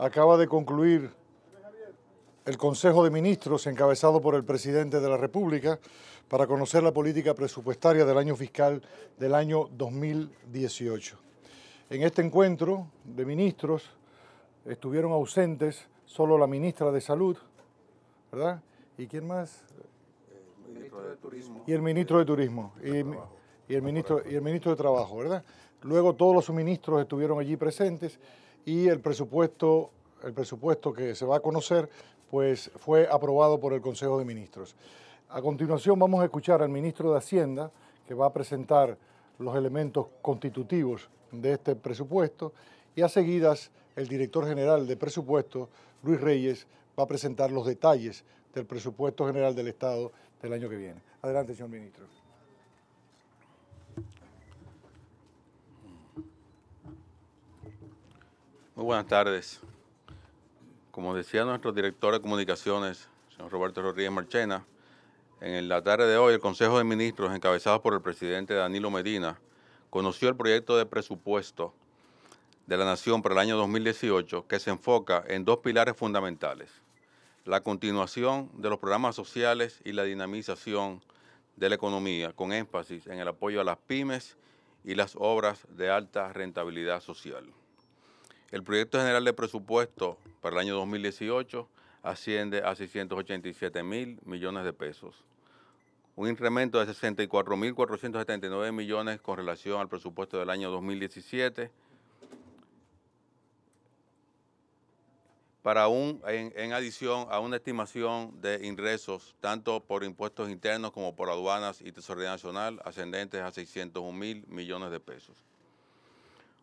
acaba de concluir el Consejo de Ministros encabezado por el presidente de la República para conocer la política presupuestaria del año fiscal del año 2018. En este encuentro de ministros estuvieron ausentes solo la ministra de Salud, ¿verdad? ¿Y quién más? El ministro de Turismo. Y el ministro de Turismo. Y, el, ministro, y el ministro de Trabajo, ¿verdad? Luego todos los ministros estuvieron allí presentes y el presupuesto, el presupuesto que se va a conocer pues fue aprobado por el Consejo de Ministros. A continuación vamos a escuchar al ministro de Hacienda que va a presentar los elementos constitutivos de este presupuesto y a seguidas el director general de presupuesto, Luis Reyes, va a presentar los detalles del presupuesto general del Estado del año que viene. Adelante, señor ministro. Muy buenas tardes. Como decía nuestro director de comunicaciones, señor Roberto Rodríguez Marchena, en la tarde de hoy el Consejo de Ministros, encabezado por el presidente Danilo Medina, conoció el proyecto de presupuesto de la Nación para el año 2018 que se enfoca en dos pilares fundamentales, la continuación de los programas sociales y la dinamización de la economía, con énfasis en el apoyo a las pymes y las obras de alta rentabilidad social. El proyecto general de presupuesto para el año 2018 asciende a 687 mil millones de pesos, un incremento de 64.479 millones con relación al presupuesto del año 2017, para un, en, en adición a una estimación de ingresos tanto por impuestos internos como por aduanas y tesorería nacional ascendentes a 601 mil millones de pesos.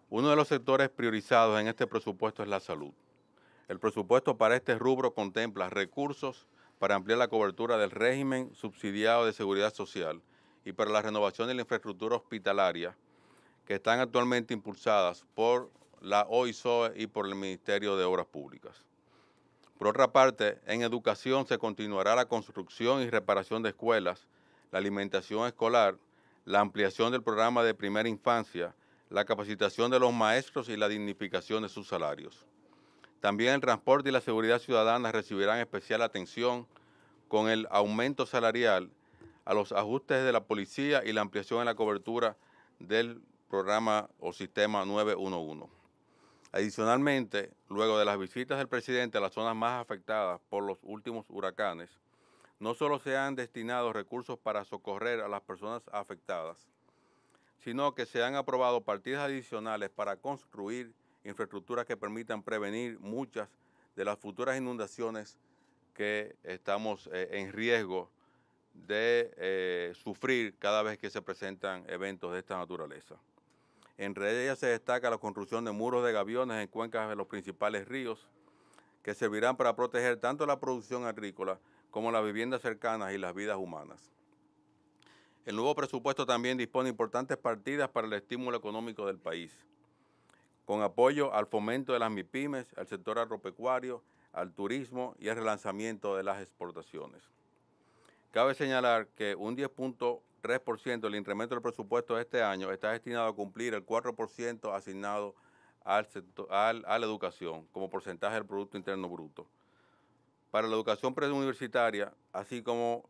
Uno de los sectores priorizados en este presupuesto es la salud. El presupuesto para este rubro contempla recursos para ampliar la cobertura del régimen subsidiado de seguridad social y para la renovación de la infraestructura hospitalaria que están actualmente impulsadas por la OISOE y por el Ministerio de Obras Públicas. Por otra parte, en educación se continuará la construcción y reparación de escuelas, la alimentación escolar, la ampliación del programa de primera infancia, la capacitación de los maestros y la dignificación de sus salarios. También el transporte y la seguridad ciudadana recibirán especial atención con el aumento salarial a los ajustes de la policía y la ampliación en la cobertura del programa o sistema 911. Adicionalmente, luego de las visitas del presidente a las zonas más afectadas por los últimos huracanes, no solo se han destinado recursos para socorrer a las personas afectadas, sino que se han aprobado partidas adicionales para construir infraestructuras que permitan prevenir muchas de las futuras inundaciones que estamos eh, en riesgo de eh, sufrir cada vez que se presentan eventos de esta naturaleza. Entre ellas se destaca la construcción de muros de gaviones en cuencas de los principales ríos, que servirán para proteger tanto la producción agrícola como las viviendas cercanas y las vidas humanas. El nuevo presupuesto también dispone importantes partidas para el estímulo económico del país, con apoyo al fomento de las MIPIMES, al sector agropecuario, al turismo y al relanzamiento de las exportaciones. Cabe señalar que un 10.3% del incremento del presupuesto de este año está destinado a cumplir el 4% asignado a la educación como porcentaje del Producto Interno Bruto. Para la educación preuniversitaria, así como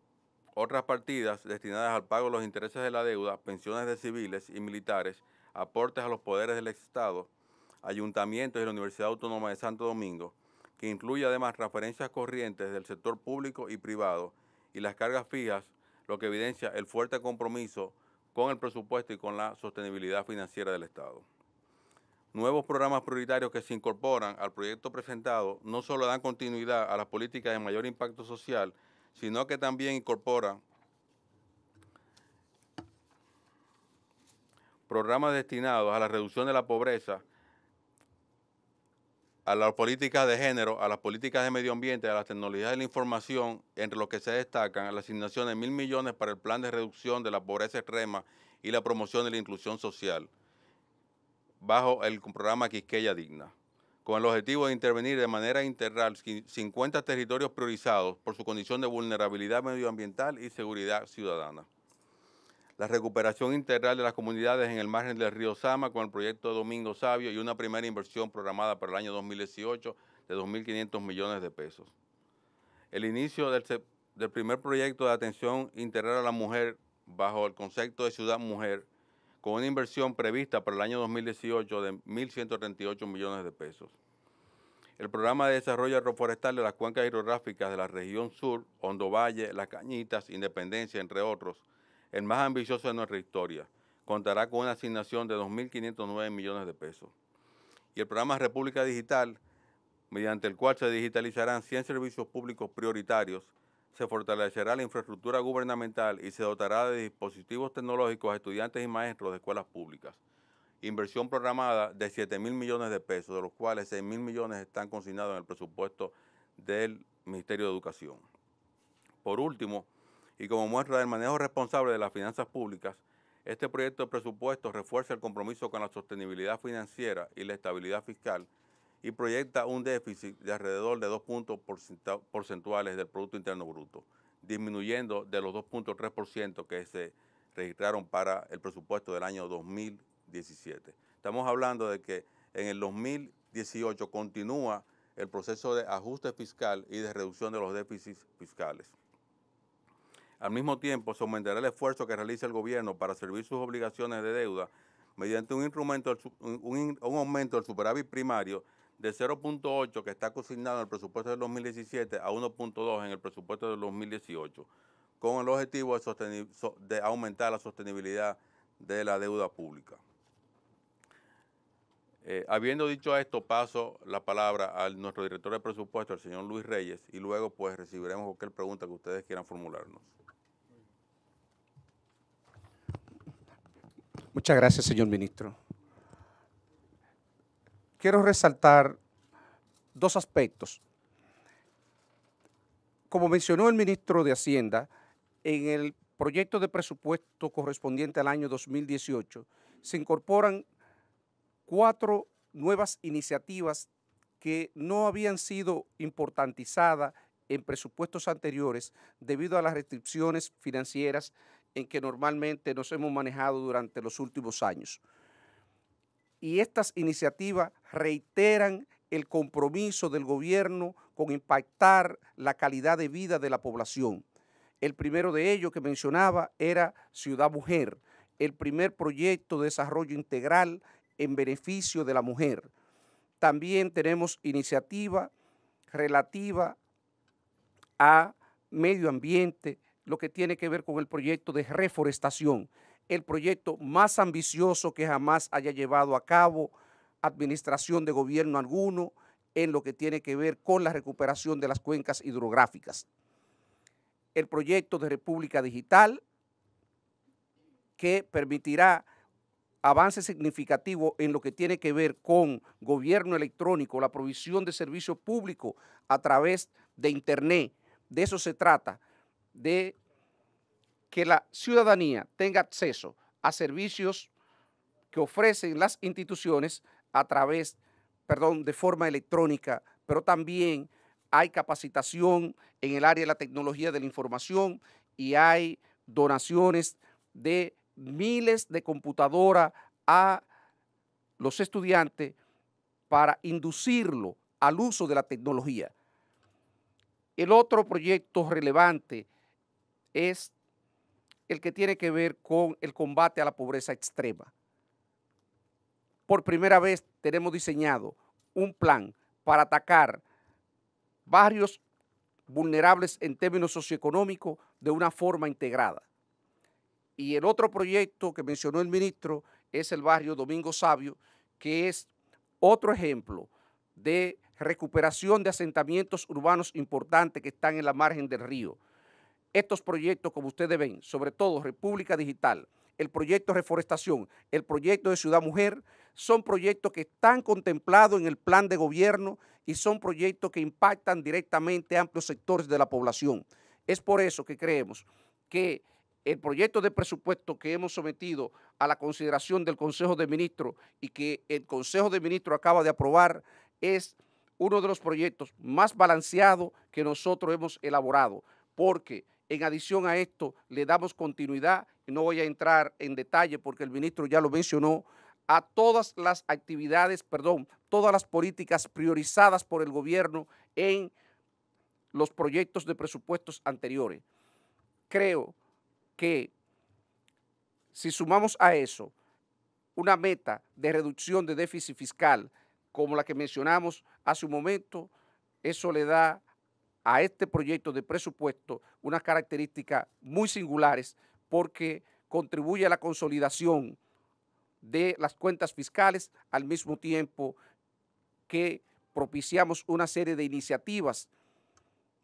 otras partidas destinadas al pago de los intereses de la deuda, pensiones de civiles y militares, aportes a los poderes del Estado, ayuntamientos y la Universidad Autónoma de Santo Domingo, que incluye además referencias corrientes del sector público y privado y las cargas fijas, lo que evidencia el fuerte compromiso con el presupuesto y con la sostenibilidad financiera del Estado. Nuevos programas prioritarios que se incorporan al proyecto presentado no solo dan continuidad a las políticas de mayor impacto social, sino que también incorpora programas destinados a la reducción de la pobreza, a las políticas de género, a las políticas de medio ambiente, a las tecnologías de la información, entre los que se destacan la asignación de mil millones para el plan de reducción de la pobreza extrema y la promoción de la inclusión social, bajo el programa Quisqueya Digna con el objetivo de intervenir de manera integral 50 territorios priorizados por su condición de vulnerabilidad medioambiental y seguridad ciudadana. La recuperación integral de las comunidades en el margen del río Sama con el proyecto Domingo Sabio y una primera inversión programada para el año 2018 de 2.500 millones de pesos. El inicio del, del primer proyecto de atención integral a la mujer bajo el concepto de ciudad mujer con una inversión prevista para el año 2018 de 1.138 millones de pesos. El programa de desarrollo agroforestal de las cuencas hidrográficas de la región sur, Hondo Valle, Las Cañitas, Independencia, entre otros, el más ambicioso de nuestra historia, contará con una asignación de 2.509 millones de pesos. Y el programa República Digital, mediante el cual se digitalizarán 100 servicios públicos prioritarios, se fortalecerá la infraestructura gubernamental y se dotará de dispositivos tecnológicos a estudiantes y maestros de escuelas públicas. Inversión programada de 7 mil millones de pesos, de los cuales 6 mil millones están consignados en el presupuesto del Ministerio de Educación. Por último, y como muestra del manejo responsable de las finanzas públicas, este proyecto de presupuesto refuerza el compromiso con la sostenibilidad financiera y la estabilidad fiscal y proyecta un déficit de alrededor de 2 puntos porcentuales del Producto Interno Bruto, disminuyendo de los 2.3% que se registraron para el presupuesto del año 2017. Estamos hablando de que en el 2018 continúa el proceso de ajuste fiscal y de reducción de los déficits fiscales. Al mismo tiempo, se aumentará el esfuerzo que realiza el gobierno para servir sus obligaciones de deuda mediante un, instrumento, un aumento del superávit primario de 0.8 que está consignado en el presupuesto del 2017 a 1.2 en el presupuesto del 2018, con el objetivo de, aumentar la sostenibilidad de la deuda pública. Eh, habiendo dicho esto, paso la palabra a nuestro director de presupuesto, el señor Luis Reyes, y luego pues recibiremos cualquier pregunta que ustedes quieran formularnos. Muchas gracias, señor ministro quiero resaltar dos aspectos. Como mencionó el ministro de Hacienda, en el proyecto de presupuesto correspondiente al año 2018 se incorporan cuatro nuevas iniciativas que no habían sido importantizadas en presupuestos anteriores debido a las restricciones financieras en que normalmente nos hemos manejado durante los últimos años y estas iniciativas reiteran el compromiso del gobierno con impactar la calidad de vida de la población. El primero de ellos que mencionaba era Ciudad Mujer, el primer proyecto de desarrollo integral en beneficio de la mujer. También tenemos iniciativa relativa a medio ambiente, lo que tiene que ver con el proyecto de reforestación el proyecto más ambicioso que jamás haya llevado a cabo administración de gobierno alguno en lo que tiene que ver con la recuperación de las cuencas hidrográficas. El proyecto de República Digital que permitirá avance significativo en lo que tiene que ver con gobierno electrónico, la provisión de servicios públicos a través de Internet. De eso se trata, de que la ciudadanía tenga acceso a servicios que ofrecen las instituciones a través, perdón, de forma electrónica, pero también hay capacitación en el área de la tecnología de la información y hay donaciones de miles de computadoras a los estudiantes para inducirlo al uso de la tecnología. El otro proyecto relevante es el que tiene que ver con el combate a la pobreza extrema. Por primera vez tenemos diseñado un plan para atacar barrios vulnerables en términos socioeconómicos de una forma integrada. Y el otro proyecto que mencionó el ministro es el barrio Domingo Sabio, que es otro ejemplo de recuperación de asentamientos urbanos importantes que están en la margen del río estos proyectos, como ustedes ven, sobre todo República Digital, el proyecto de reforestación, el proyecto de Ciudad Mujer, son proyectos que están contemplados en el plan de gobierno y son proyectos que impactan directamente a amplios sectores de la población. Es por eso que creemos que el proyecto de presupuesto que hemos sometido a la consideración del Consejo de Ministros y que el Consejo de Ministros acaba de aprobar es uno de los proyectos más balanceados que nosotros hemos elaborado, porque en adición a esto, le damos continuidad, y no voy a entrar en detalle porque el ministro ya lo mencionó, a todas las actividades, perdón, todas las políticas priorizadas por el gobierno en los proyectos de presupuestos anteriores. Creo que si sumamos a eso una meta de reducción de déficit fiscal como la que mencionamos hace un momento, eso le da a este proyecto de presupuesto unas características muy singulares porque contribuye a la consolidación de las cuentas fiscales al mismo tiempo que propiciamos una serie de iniciativas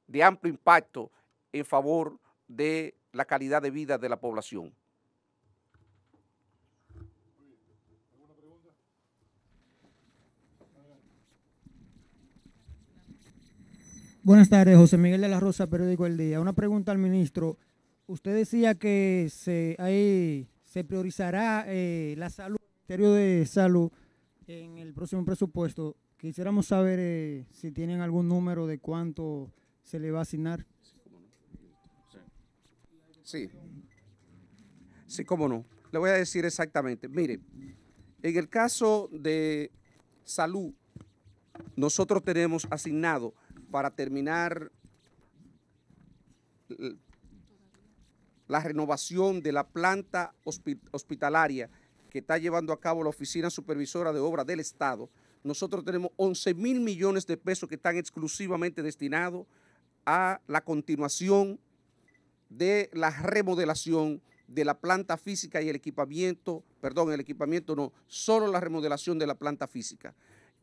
de amplio impacto en favor de la calidad de vida de la población. Buenas tardes, José Miguel de la Rosa, Periódico El Día. Una pregunta al ministro. Usted decía que se, se priorizará eh, la salud, el Ministerio de Salud, en el próximo presupuesto. Quisiéramos saber eh, si tienen algún número de cuánto se le va a asignar. Sí, sí, cómo no. Le voy a decir exactamente. Mire, en el caso de salud, nosotros tenemos asignado para terminar la renovación de la planta hospitalaria que está llevando a cabo la Oficina Supervisora de Obras del Estado, nosotros tenemos 11 mil millones de pesos que están exclusivamente destinados a la continuación de la remodelación de la planta física y el equipamiento, perdón, el equipamiento no, solo la remodelación de la planta física.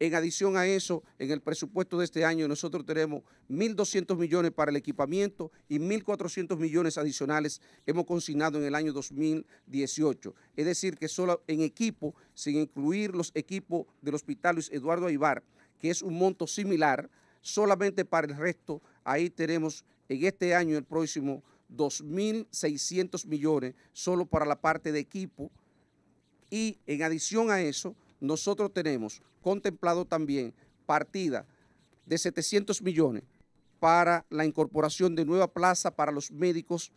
En adición a eso, en el presupuesto de este año nosotros tenemos 1.200 millones para el equipamiento y 1.400 millones adicionales hemos consignado en el año 2018. Es decir, que solo en equipo, sin incluir los equipos del Hospital Luis Eduardo Aibar, que es un monto similar, solamente para el resto, ahí tenemos en este año, el próximo, 2.600 millones solo para la parte de equipo. Y en adición a eso, nosotros tenemos contemplado también partida de 700 millones para la incorporación de nueva plaza para los médicos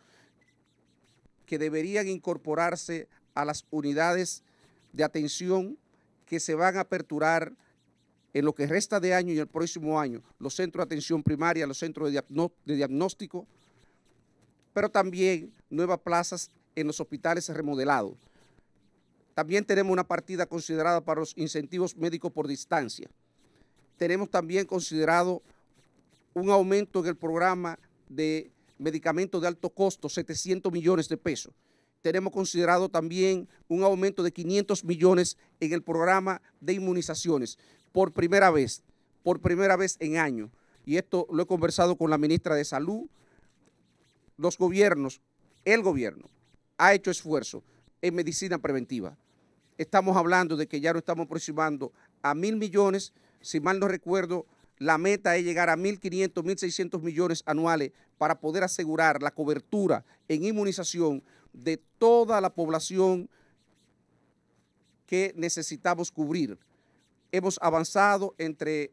que deberían incorporarse a las unidades de atención que se van a aperturar en lo que resta de año y el próximo año, los centros de atención primaria, los centros de, diagnóstico, pero también nuevas plazas en los hospitales remodelados. También tenemos una partida considerada para los incentivos médicos por distancia. Tenemos también considerado un aumento en el programa de medicamentos de alto costo, 700 millones de pesos. Tenemos considerado también un aumento de 500 millones en el programa de inmunizaciones, por primera vez, por primera vez en año. Y esto lo he conversado con la ministra de Salud. Los gobiernos, el gobierno, ha hecho esfuerzo en medicina preventiva estamos hablando de que ya nos estamos aproximando a mil millones, si mal no recuerdo, la meta es llegar a 1.500, 1.600 millones anuales para poder asegurar la cobertura en inmunización de toda la población que necesitamos cubrir. Hemos avanzado entre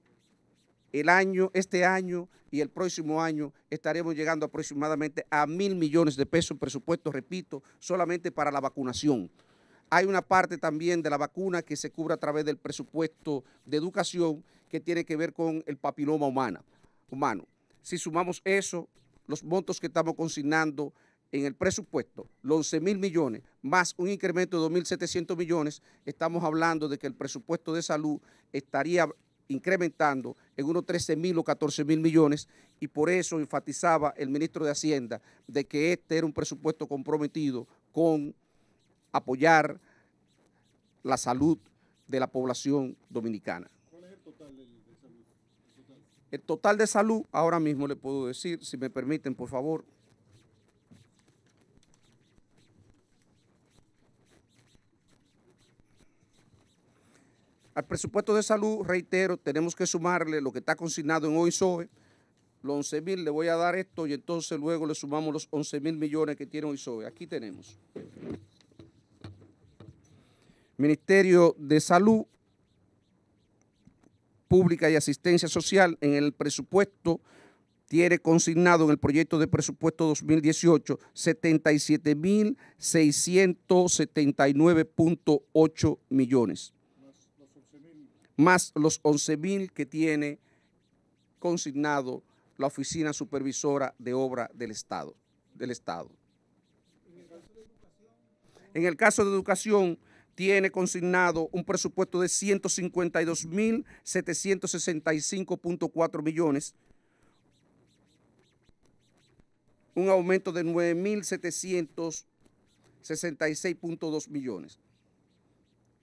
el año, este año y el próximo año estaremos llegando aproximadamente a mil millones de pesos en presupuesto, repito, solamente para la vacunación. Hay una parte también de la vacuna que se cubre a través del presupuesto de educación que tiene que ver con el papiloma humana, humano. Si sumamos eso, los montos que estamos consignando en el presupuesto, los 11 mil millones, más un incremento de 2.700 millones, estamos hablando de que el presupuesto de salud estaría incrementando en unos 13 mil o 14 mil millones y por eso enfatizaba el ministro de Hacienda de que este era un presupuesto comprometido con apoyar la salud de la población dominicana. ¿Cuál es el total de, salud? El total. de salud, ahora mismo le puedo decir, si me permiten, por favor. Al presupuesto de salud, reitero, tenemos que sumarle lo que está consignado en OISOE, los 11 mil, le voy a dar esto y entonces luego le sumamos los 11 mil millones que tiene OISOE. Aquí tenemos. Ministerio de Salud Pública y Asistencia Social en el presupuesto tiene consignado en el proyecto de presupuesto 2018 77.679.8 millones, más los 11.000 que tiene consignado la Oficina Supervisora de Obra del Estado. Del Estado. En el caso de educación tiene consignado un presupuesto de 152.765.4 millones, un aumento de 9.766.2 millones.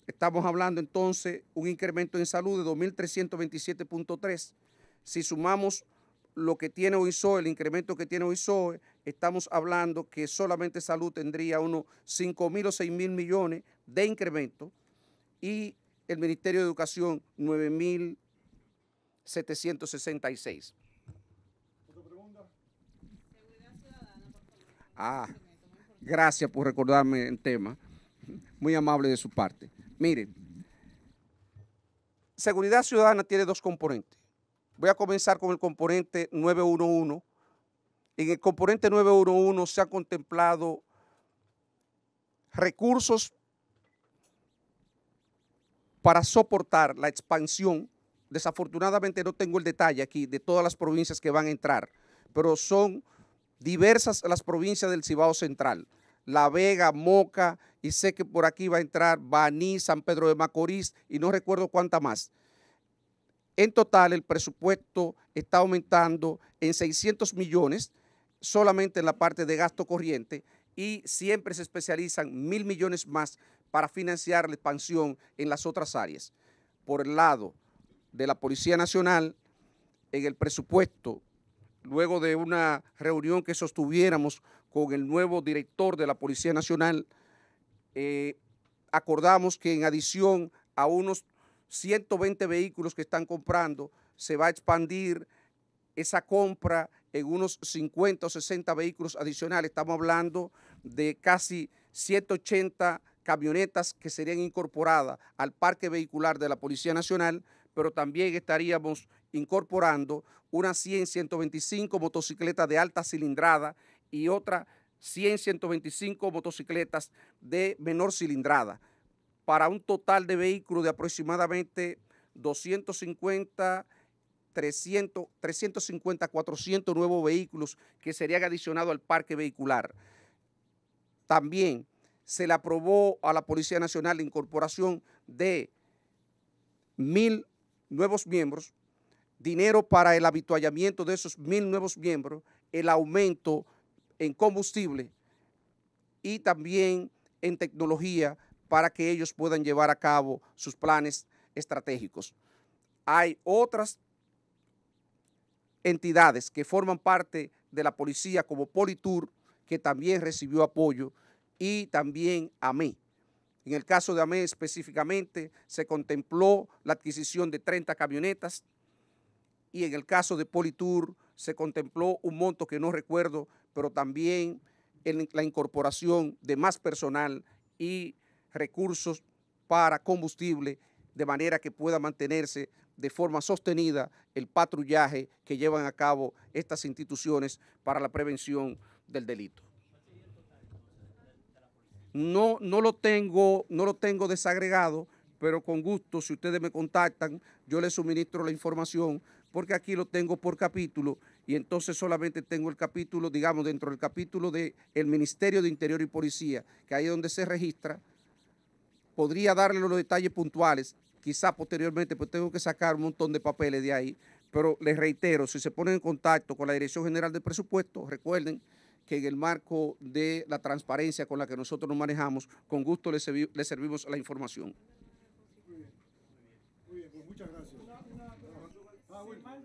Estamos hablando entonces un incremento en salud de 2.327.3. Si sumamos lo que tiene hoy SOE, el incremento que tiene hoy SOE, estamos hablando que solamente salud tendría unos 5 mil o 6 mil millones de incremento y el Ministerio de Educación 9 mil 766. Ah, gracias por recordarme el tema. Muy amable de su parte. Miren, seguridad ciudadana tiene dos componentes Voy a comenzar con el componente 911. En el componente 911 se ha contemplado recursos para soportar la expansión. Desafortunadamente no tengo el detalle aquí de todas las provincias que van a entrar, pero son diversas las provincias del Cibao Central. La Vega, Moca, y sé que por aquí va a entrar Baní, San Pedro de Macorís, y no recuerdo cuánta más. En total, el presupuesto está aumentando en 600 millones solamente en la parte de gasto corriente y siempre se especializan mil millones más para financiar la expansión en las otras áreas. Por el lado de la Policía Nacional, en el presupuesto, luego de una reunión que sostuviéramos con el nuevo director de la Policía Nacional, eh, acordamos que en adición a unos 120 vehículos que están comprando, se va a expandir esa compra en unos 50 o 60 vehículos adicionales. Estamos hablando de casi 180 camionetas que serían incorporadas al parque vehicular de la Policía Nacional, pero también estaríamos incorporando unas 100, 125 motocicletas de alta cilindrada y otras 100, 125 motocicletas de menor cilindrada para un total de vehículos de aproximadamente 250, 300, 350, 400 nuevos vehículos que serían adicionados al parque vehicular. También se le aprobó a la Policía Nacional la incorporación de mil nuevos miembros, dinero para el habituallamiento de esos mil nuevos miembros, el aumento en combustible y también en tecnología para que ellos puedan llevar a cabo sus planes estratégicos. Hay otras entidades que forman parte de la policía como Politur, que también recibió apoyo, y también AME. En el caso de AME específicamente se contempló la adquisición de 30 camionetas y en el caso de Politur se contempló un monto que no recuerdo, pero también la incorporación de más personal y recursos para combustible de manera que pueda mantenerse de forma sostenida el patrullaje que llevan a cabo estas instituciones para la prevención del delito. No, no, lo tengo, no lo tengo desagregado, pero con gusto, si ustedes me contactan, yo les suministro la información, porque aquí lo tengo por capítulo, y entonces solamente tengo el capítulo, digamos, dentro del capítulo del Ministerio de Interior y Policía, que ahí es donde se registra podría darle los detalles puntuales, quizá posteriormente, pues tengo que sacar un montón de papeles de ahí, pero les reitero, si se ponen en contacto con la Dirección General del Presupuesto, recuerden que en el marco de la transparencia con la que nosotros nos manejamos, con gusto les, servimos la información. Pues muchas gracias. Ah,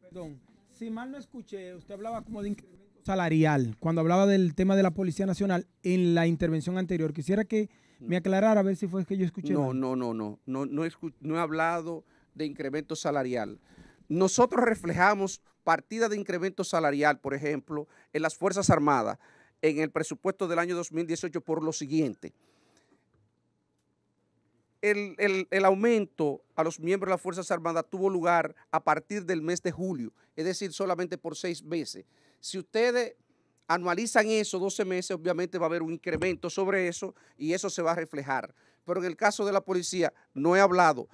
Perdón, si mal no escuché, usted hablaba como de incremento salarial, cuando hablaba del tema de la Policía Nacional en la intervención anterior. Quisiera que me aclarara a ver si fue que yo escuché. No, no, no, no, no, no, no he hablado de incremento salarial. Nosotros reflejamos partida de incremento salarial, por ejemplo, en las Fuerzas Armadas, en el presupuesto del año 2018 por lo siguiente. El, el, aumento a los miembros de las Fuerzas Armadas tuvo lugar a partir del mes de julio, es decir, solamente por seis meses. Si ustedes anualizan eso, 12 meses, obviamente va a haber un incremento sobre eso y eso se va a reflejar. Pero en el caso de la policía, no he hablado.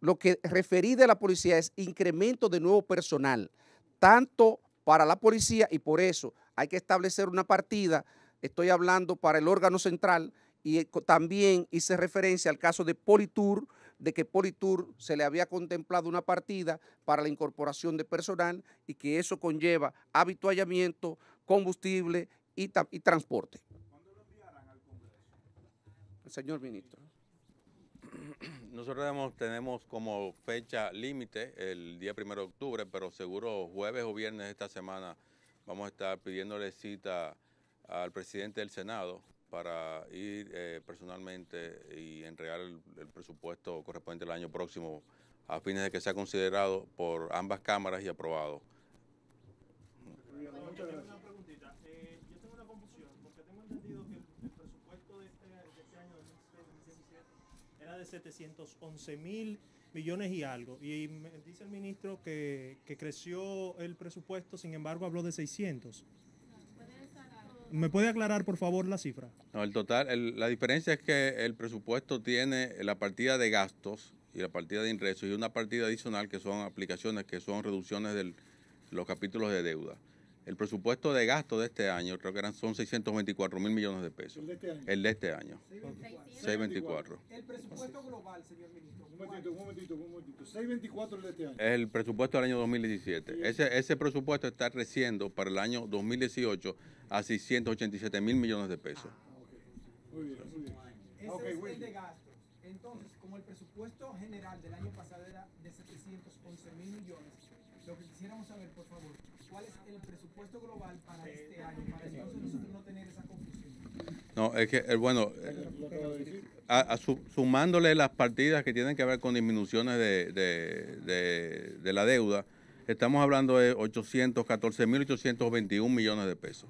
Lo que referí de la policía es incremento de nuevo personal, tanto para la policía y por eso hay que establecer una partida, estoy hablando para el órgano central y también hice referencia al caso de Politur, de que Politur se le había contemplado una partida para la incorporación de personal y que eso conlleva habituallamiento, combustible y, y transporte. ¿Cuándo lo enviarán al Congreso? señor ministro. Nosotros tenemos como fecha límite el día 1 de octubre, pero seguro jueves o viernes de esta semana vamos a estar pidiéndole cita al presidente del Senado para ir eh, personalmente y entregar el, presupuesto correspondiente al año próximo a fines de que sea considerado por ambas cámaras y aprobado. Muchas gracias. Yo tengo entendido que el, presupuesto de este, de 2017, este era de 711 mil millones y algo. Y dice el ministro que, creció el presupuesto, sin embargo habló de 600. ¿Me puede aclarar, por favor, la cifra? No, el total, la diferencia es que el presupuesto tiene la partida de gastos y la partida de ingresos y una partida adicional que son aplicaciones, que son reducciones de los capítulos de deuda. El presupuesto de gasto de este año creo que eran, son 624 mil millones de pesos. ¿El de este año? El de este año. 624. El presupuesto global, señor ministro. Un momentito, un momentito, un momentito. 624 el de este año. el presupuesto del año 2017. Ese, ese presupuesto está creciendo para el año 2018 a 687 mil millones de pesos. Ah, muy bien, muy bien. Ese es el de gasto. Entonces, como el presupuesto general del año pasado era de 711 mil millones, lo que quisiéramos saber, por favor, ¿Cuál es el presupuesto global para este año? Para nosotros no tener esa confusión. No, es que, eh, bueno, eh, sumándole las partidas que tienen que ver con disminuciones de, la deuda, estamos hablando de 814.821 millones de pesos.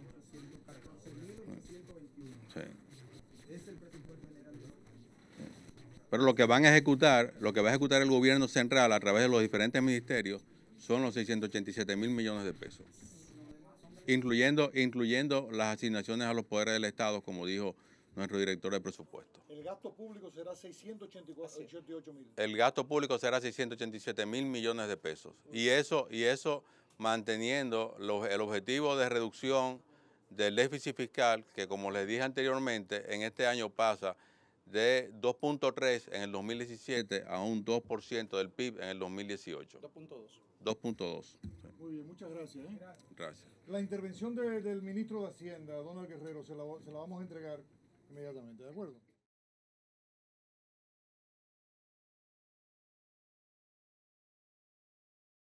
Pero lo que van a ejecutar, lo que va a ejecutar el gobierno central a través de los diferentes ministerios, son los 687 mil millones de pesos, incluyendo, incluyendo las asignaciones a los poderes del Estado, como dijo nuestro director de presupuesto. El gasto público será 688 mil. El gasto público será 687 mil millones de pesos. Y eso, y eso manteniendo el objetivo de reducción del déficit fiscal, que como les dije anteriormente, en este año pasa de 2.3 en el 2017 a un 2% del PIB en el 2018. 2.2. 2.2. Muy bien, muchas gracias. ¿eh? Gracias. La intervención del ministro de Hacienda, Donald Guerrero, se la, se la vamos a entregar inmediatamente, ¿de acuerdo?